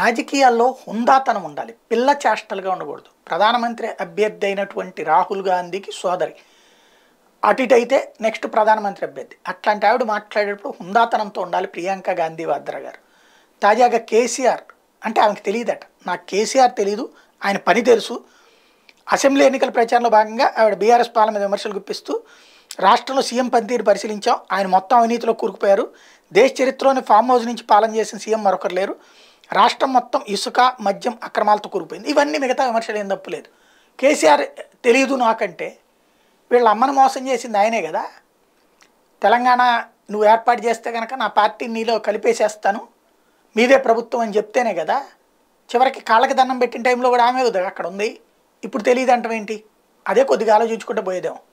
రాజకీయాల్లో హుందాతనం ఉండాలి పిల్ల చేష్టలుగా ఉండకూడదు ప్రధానమంత్రి అభ్యర్థి అయినటువంటి రాహుల్ గాంధీకి సోదరి అటుటైతే నెక్స్ట్ ప్రధానమంత్రి అభ్యర్థి అట్లాంటి ఆవిడ మాట్లాడేటప్పుడు హుందాతనంతో ఉండాలి ప్రియాంక గాంధీ వాద్రా గారు తాజాగా కేసీఆర్ అంటే ఆమెకు తెలియదట నాకు కేసీఆర్ తెలీదు ఆయన పని తెలుసు అసెంబ్లీ ఎన్నికల ప్రచారంలో భాగంగా ఆవిడ బీఆర్ఎస్ పాలన మీద విమర్శలు గుప్పిస్తూ రాష్ట్రంలో సీఎం పనితీరు పరిశీలించాం ఆయన మొత్తం అవినీతిలో కూరుకుపోయారు దేశ చరిత్రలోని ఫామ్ హౌస్ నుంచి పాలన చేసిన సీఎం మరొకరు లేరు రాష్ట్రం మొత్తం ఇసుక మద్యం అక్రమాలతో కూరుకుపోయింది ఇవన్నీ మిగతా విమర్శలు ఏం తప్పులేదు కేసీఆర్ తెలియదు నాకంటే వీళ్ళ అమ్మను మోసం చేసింది ఆయనే కదా తెలంగాణ నువ్వు ఏర్పాటు చేస్తే కనుక నా పార్టీని నీలో కలిపేసేస్తాను మీదే ప్రభుత్వం అని చెప్తేనే కదా చివరికి కాళ్ళకి దండం పెట్టిన టైంలో కూడా ఆమె అక్కడ ఉంది ఇప్పుడు తెలియదు ఏంటి అదే కొద్దిగా ఆలోచించుకుంటే పోయేదేమో